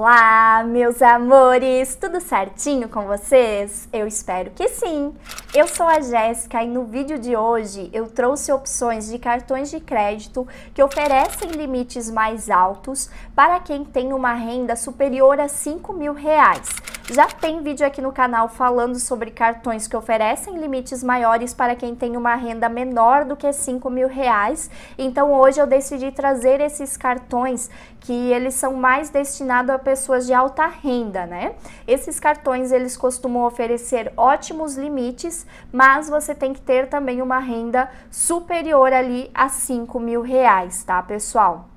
Olá, meus amores! Tudo certinho com vocês? Eu espero que sim! Eu sou a Jéssica e no vídeo de hoje eu trouxe opções de cartões de crédito que oferecem limites mais altos para quem tem uma renda superior a 5 mil reais já tem vídeo aqui no canal falando sobre cartões que oferecem limites maiores para quem tem uma renda menor do que 5 mil reais. Então hoje eu decidi trazer esses cartões que eles são mais destinados a pessoas de alta renda, né? Esses cartões eles costumam oferecer ótimos limites, mas você tem que ter também uma renda superior ali a 5 mil reais, tá pessoal?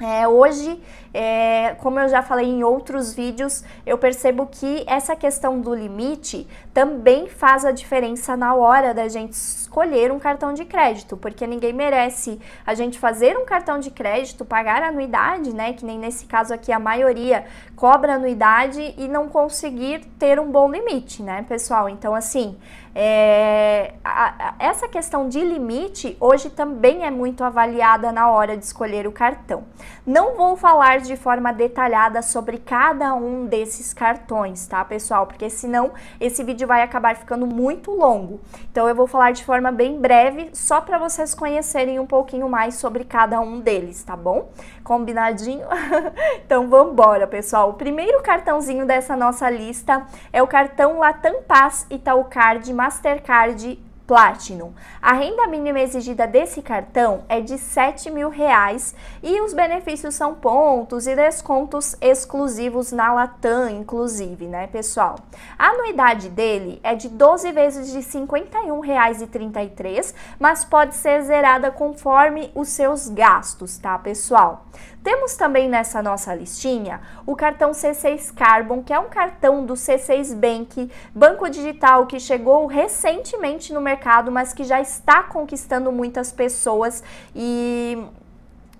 É, hoje, é, como eu já falei em outros vídeos, eu percebo que essa questão do limite também faz a diferença na hora da gente escolher um cartão de crédito, porque ninguém merece a gente fazer um cartão de crédito, pagar anuidade, né? Que nem nesse caso aqui a maioria cobra anuidade e não conseguir ter um bom limite, né, pessoal? Então, assim, é, a, a, essa questão de limite hoje também é muito avaliada na hora de escolher o cartão. Não vou falar de forma detalhada sobre cada um desses cartões, tá, pessoal? Porque senão esse vídeo vai acabar ficando muito longo. Então eu vou falar de forma bem breve, só para vocês conhecerem um pouquinho mais sobre cada um deles, tá bom? Combinadinho? então vamos embora, pessoal. O primeiro cartãozinho dessa nossa lista é o cartão Latam Paz Itaú Card Mastercard Platinum. A renda mínima exigida desse cartão é de R$ 7 mil reais e os benefícios são pontos e descontos exclusivos na Latam, inclusive, né, pessoal? A anuidade dele é de 12 vezes de R$ 51,33, mas pode ser zerada conforme os seus gastos, tá, pessoal? Temos também nessa nossa listinha o cartão C6 Carbon, que é um cartão do C6 Bank, banco digital que chegou recentemente no mercado, mas que já está conquistando muitas pessoas e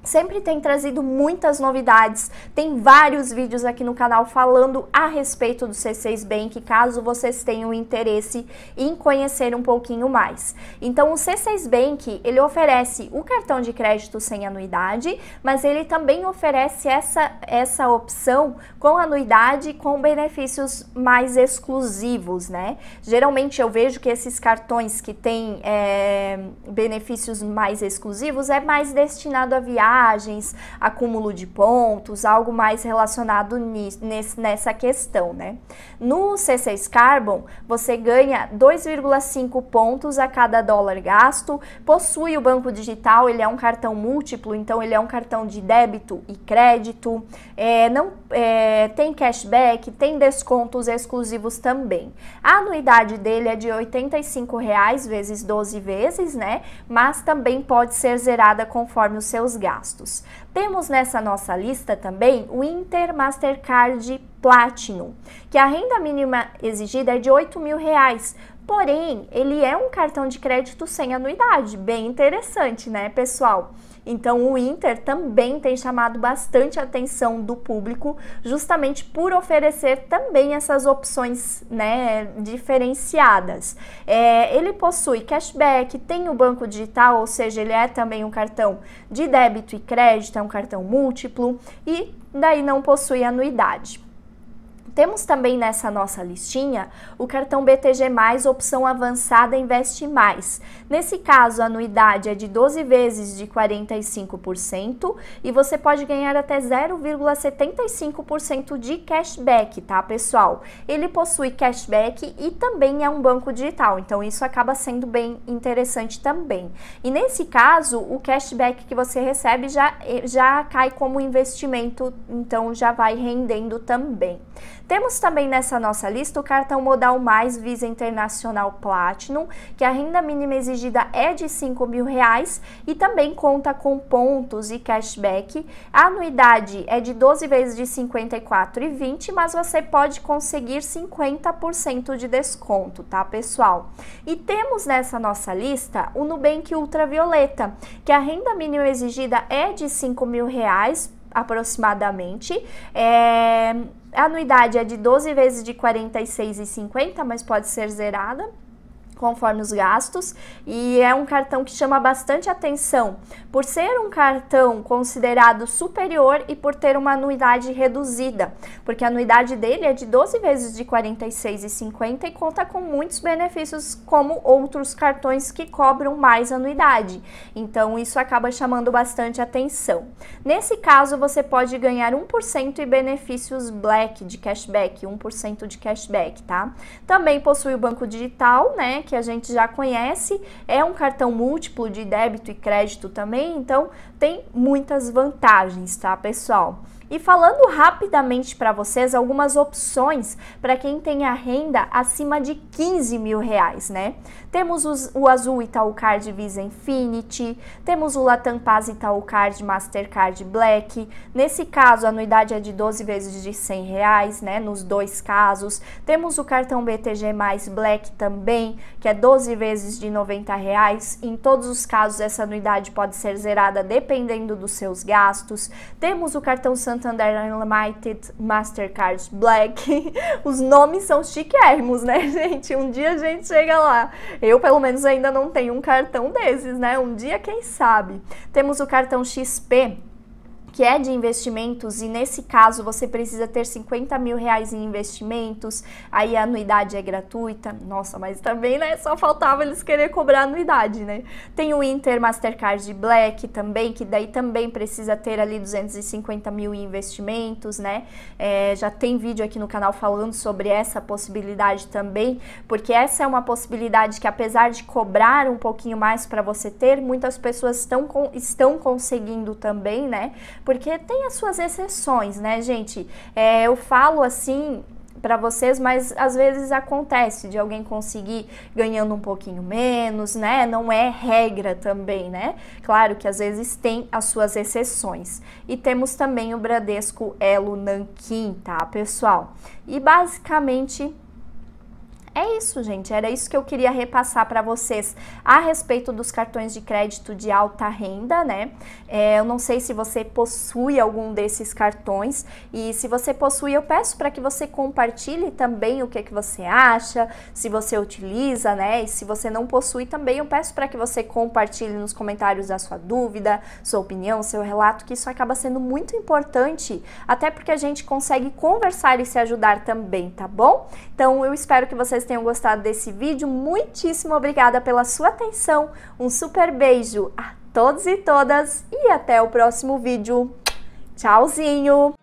sempre tem trazido muitas novidades. Tem vários vídeos aqui no canal falando a respeito do C6 Bank, caso vocês tenham interesse em conhecer um pouquinho mais. Então, o C6 Bank, ele oferece o cartão de crédito sem anuidade, mas ele também oferece essa essa opção com anuidade com benefícios mais exclusivos, né? Geralmente eu vejo que esses cartões que têm é, benefícios mais exclusivos é mais destinado a viagem vantagens, acúmulo de pontos, algo mais relacionado nisso, nessa questão, né? No C6 Carbon, você ganha 2,5 pontos a cada dólar gasto, possui o banco digital, ele é um cartão múltiplo, então ele é um cartão de débito e crédito, é, não, é, tem cashback, tem descontos exclusivos também. A anuidade dele é de R$ 85,00 vezes 12 vezes, né? Mas também pode ser zerada conforme os seus gastos gastos. Temos nessa nossa lista também o Inter Mastercard Platinum, que a renda mínima exigida é de R$ mil reais, porém ele é um cartão de crédito sem anuidade, bem interessante, né, pessoal? Então, o Inter também tem chamado bastante a atenção do público, justamente por oferecer também essas opções né, diferenciadas. É, ele possui cashback, tem o banco digital, ou seja, ele é também um cartão de débito e crédito, é um cartão múltiplo e daí não possui anuidade. Temos também nessa nossa listinha o cartão BTG+, opção avançada Investe Mais. Nesse caso, a anuidade é de 12 vezes de 45% e você pode ganhar até 0,75% de cashback, tá, pessoal? Ele possui cashback e também é um banco digital, então isso acaba sendo bem interessante também. E nesse caso, o cashback que você recebe já, eh, já cai como investimento, então já vai rendendo também. Temos também nessa nossa lista o cartão modal mais Visa Internacional Platinum, que a renda mínima exigida é de 5 mil reais e também conta com pontos e cashback. A anuidade é de 12 vezes de 54,20, mas você pode conseguir 50% de desconto, tá, pessoal? E temos nessa nossa lista o Nubank Ultravioleta, que a renda mínima exigida é de 5 mil reais aproximadamente. É, a anuidade é de 12 vezes de 46,50, mas pode ser zerada conforme os gastos e é um cartão que chama bastante atenção por ser um cartão considerado superior e por ter uma anuidade reduzida, porque a anuidade dele é de 12 vezes de 46,50 e conta com muitos benefícios como outros cartões que cobram mais anuidade. Então isso acaba chamando bastante atenção. Nesse caso, você pode ganhar 1% e benefícios Black de cashback, 1% de cashback, tá? Também possui o banco digital, né, que a gente já conhece, é um cartão múltiplo de débito e crédito também, então tem muitas vantagens, tá, pessoal? E falando rapidamente para vocês algumas opções para quem tem a renda acima de 15 mil reais, né? Temos os, o Azul Itaú Card Visa Infinity, temos o Latam Paz Itaú Card Mastercard Black. Nesse caso, a anuidade é de 12 vezes de 100 reais, né? Nos dois casos. Temos o cartão BTG mais Black também, que é 12 vezes de 90 reais. Em todos os casos, essa anuidade pode ser zerada dependendo dos seus gastos. Temos o cartão Santos Santander Unlimited, Mastercard Black. Os nomes são chiquérrimos, né, gente? Um dia a gente chega lá. Eu, pelo menos, ainda não tenho um cartão desses, né? Um dia, quem sabe? Temos o cartão XP que é de investimentos e nesse caso você precisa ter 50 mil reais em investimentos, aí a anuidade é gratuita. Nossa, mas também, né? Só faltava eles querer cobrar anuidade, né? Tem o Inter Mastercard Black também, que daí também precisa ter ali 250 mil em investimentos, né? É, já tem vídeo aqui no canal falando sobre essa possibilidade também, porque essa é uma possibilidade que apesar de cobrar um pouquinho mais para você ter, muitas pessoas estão, com, estão conseguindo também, né? Porque tem as suas exceções, né, gente? É, eu falo assim, para vocês, mas às vezes acontece de alguém conseguir ganhando um pouquinho menos, né? Não é regra também, né? Claro que às vezes tem as suas exceções. E temos também o Bradesco Elo Nanquim, tá, pessoal? E basicamente é isso, gente. Era isso que eu queria repassar para vocês a respeito dos cartões de crédito de alta renda, né? É, eu não sei se você possui algum desses cartões e se você possui, eu peço para que você compartilhe também o que, é que você acha, se você utiliza, né? E se você não possui também, eu peço para que você compartilhe nos comentários a sua dúvida, sua opinião, seu relato, que isso acaba sendo muito importante, até porque a gente consegue conversar e se ajudar também, tá bom? Então, eu espero que vocês vocês tenham gostado desse vídeo. Muitíssimo obrigada pela sua atenção. Um super beijo a todos e todas e até o próximo vídeo. Tchauzinho!